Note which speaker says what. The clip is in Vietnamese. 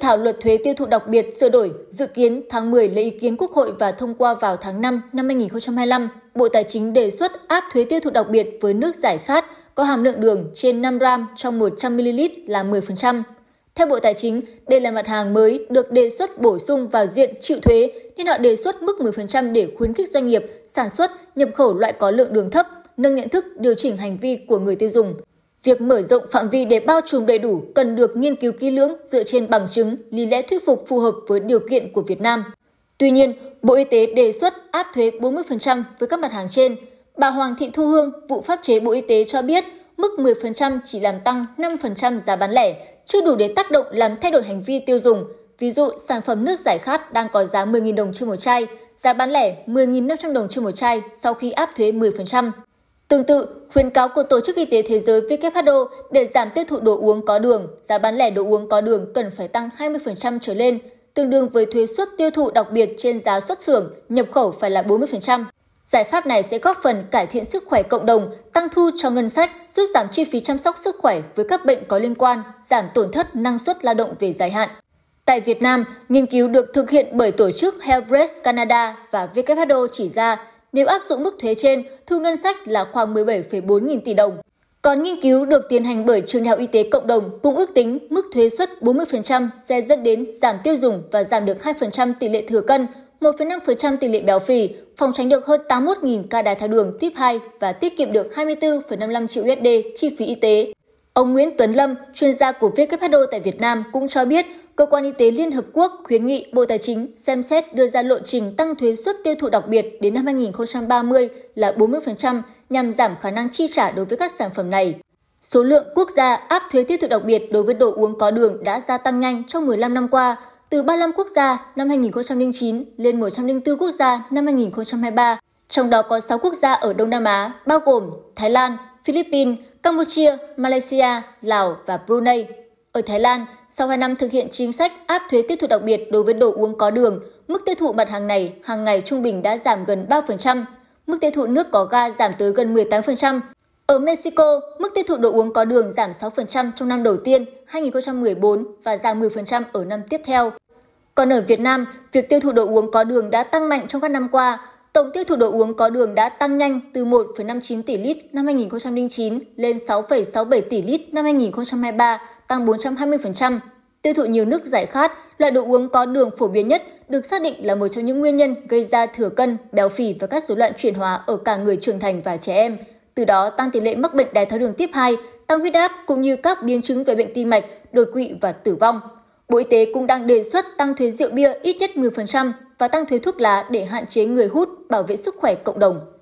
Speaker 1: thảo luật thuế tiêu thụ đặc biệt sửa đổi dự kiến tháng 10 lấy ý kiến Quốc hội và thông qua vào tháng 5 năm 2025. Bộ Tài chính đề xuất áp thuế tiêu thụ đặc biệt với nước giải khát có hàm lượng đường trên 5 gram trong 100ml là 10%. Theo Bộ Tài chính, đây là mặt hàng mới được đề xuất bổ sung vào diện chịu thuế nên họ đề xuất mức 10% để khuyến khích doanh nghiệp sản xuất nhập khẩu loại có lượng đường thấp, nâng nhận thức, điều chỉnh hành vi của người tiêu dùng. Việc mở rộng phạm vi để bao trùm đầy đủ cần được nghiên cứu kỹ lưỡng dựa trên bằng chứng, lý lẽ thuyết phục phù hợp với điều kiện của Việt Nam. Tuy nhiên, Bộ Y tế đề xuất áp thuế 40% với các mặt hàng trên. Bà Hoàng Thị Thu Hương, vụ pháp chế Bộ Y tế cho biết mức 10% chỉ làm tăng 5% giá bán lẻ, chưa đủ để tác động làm thay đổi hành vi tiêu dùng. Ví dụ, sản phẩm nước giải khát đang có giá 10.000 đồng trên một chai, giá bán lẻ 10.500 đồng trên một chai sau khi áp thuế 10%. Tương tự, khuyến cáo của Tổ chức Y tế Thế giới WHO để giảm tiêu thụ đồ uống có đường, giá bán lẻ đồ uống có đường cần phải tăng 20% trở lên, tương đương với thuế suất tiêu thụ đặc biệt trên giá xuất xưởng, nhập khẩu phải là 40%. Giải pháp này sẽ góp phần cải thiện sức khỏe cộng đồng, tăng thu cho ngân sách, giúp giảm chi phí chăm sóc sức khỏe với các bệnh có liên quan, giảm tổn thất năng suất lao động về dài hạn. Tại Việt Nam, nghiên cứu được thực hiện bởi tổ chức Helpres Canada và WHO chỉ ra nếu áp dụng mức thuế trên, thu ngân sách là khoảng 17,4 nghìn tỷ đồng. Còn nghiên cứu được tiến hành bởi trường đại học y tế cộng đồng cũng ước tính mức thuế suất 40% sẽ dẫn đến giảm tiêu dùng và giảm được 2% tỷ lệ thừa cân, 1,5% tỷ lệ béo phì, phòng tránh được hơn 81.000 ca đái tháo đường tiếp 2 và tiết kiệm được 24,55 triệu USD chi phí y tế. Ông Nguyễn Tuấn Lâm, chuyên gia của WHO tại Việt Nam cũng cho biết, Cơ quan Y tế Liên Hợp Quốc khuyến nghị Bộ Tài chính xem xét đưa ra lộ trình tăng thuế suất tiêu thụ đặc biệt đến năm 2030 là 40% nhằm giảm khả năng chi trả đối với các sản phẩm này. Số lượng quốc gia áp thuế tiêu thụ đặc biệt đối với đồ uống có đường đã gia tăng nhanh trong 15 năm qua, từ 35 quốc gia năm 2009 lên 104 quốc gia năm 2023, trong đó có 6 quốc gia ở Đông Nam Á, bao gồm Thái Lan, Philippines, Campuchia, Malaysia, Lào và Brunei. Ở Thái Lan, sau 2 năm thực hiện chính sách áp thuế tiêu thụ đặc biệt đối với đồ uống có đường, mức tiêu thụ mặt hàng này hàng ngày trung bình đã giảm gần 3%, mức tiêu thụ nước có ga giảm tới gần 18%. Ở Mexico, mức tiêu thụ đồ uống có đường giảm 6% trong năm đầu tiên 2014 và giảm 10% ở năm tiếp theo. Còn ở Việt Nam, việc tiêu thụ đồ uống có đường đã tăng mạnh trong các năm qua, Tổng tiêu thụ đồ uống có đường đã tăng nhanh từ 1,59 tỷ lít năm 2009 lên 6,67 tỷ lít năm 2023, tăng 420%. Tiêu thụ nhiều nước giải khát, loại đồ uống có đường phổ biến nhất được xác định là một trong những nguyên nhân gây ra thừa cân, béo phì và các rối loạn chuyển hóa ở cả người trưởng thành và trẻ em. Từ đó tăng tỷ lệ mắc bệnh đái tháo đường tiếp 2, tăng huyết áp cũng như các biến chứng về bệnh tim mạch, đột quỵ và tử vong. Bộ Y tế cũng đang đề xuất tăng thuế rượu bia ít nhất 10% và tăng thuế thuốc lá để hạn chế người hút, bảo vệ sức khỏe cộng đồng.